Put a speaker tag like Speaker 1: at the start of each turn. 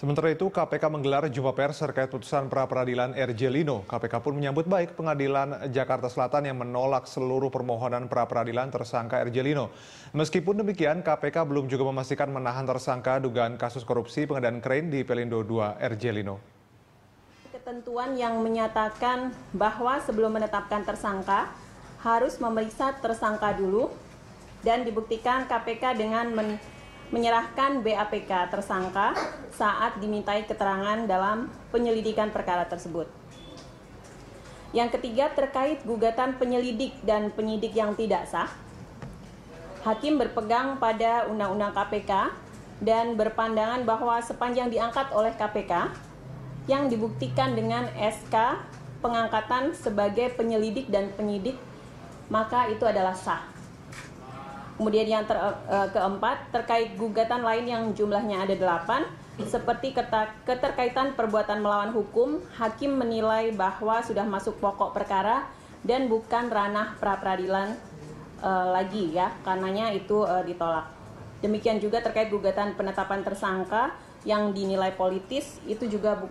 Speaker 1: Sementara itu, KPK menggelar jumpa pers terkait putusan pra-peradilan RJ Lino. KPK pun menyambut baik pengadilan Jakarta Selatan yang menolak seluruh permohonan pra-peradilan tersangka RJ Lino. Meskipun demikian, KPK belum juga memastikan menahan tersangka dugaan kasus korupsi pengadaan krain di Pelindo 2 RJ Lino.
Speaker 2: Ketentuan yang menyatakan bahwa sebelum menetapkan tersangka, harus memeriksa tersangka dulu dan dibuktikan KPK dengan men menyerahkan BAPK tersangka saat dimintai keterangan dalam penyelidikan perkara tersebut. Yang ketiga terkait gugatan penyelidik dan penyidik yang tidak sah. Hakim berpegang pada Undang-Undang KPK dan berpandangan bahwa sepanjang diangkat oleh KPK yang dibuktikan dengan SK pengangkatan sebagai penyelidik dan penyidik maka itu adalah sah. Kemudian yang ter, uh, keempat terkait gugatan lain yang jumlahnya ada delapan seperti keterkaitan perbuatan melawan hukum, hakim menilai bahwa sudah masuk pokok perkara dan bukan ranah pra peradilan uh, eh, lagi ya, karenanya itu uh, ditolak. Demikian juga terkait gugatan penetapan tersangka yang dinilai politis itu juga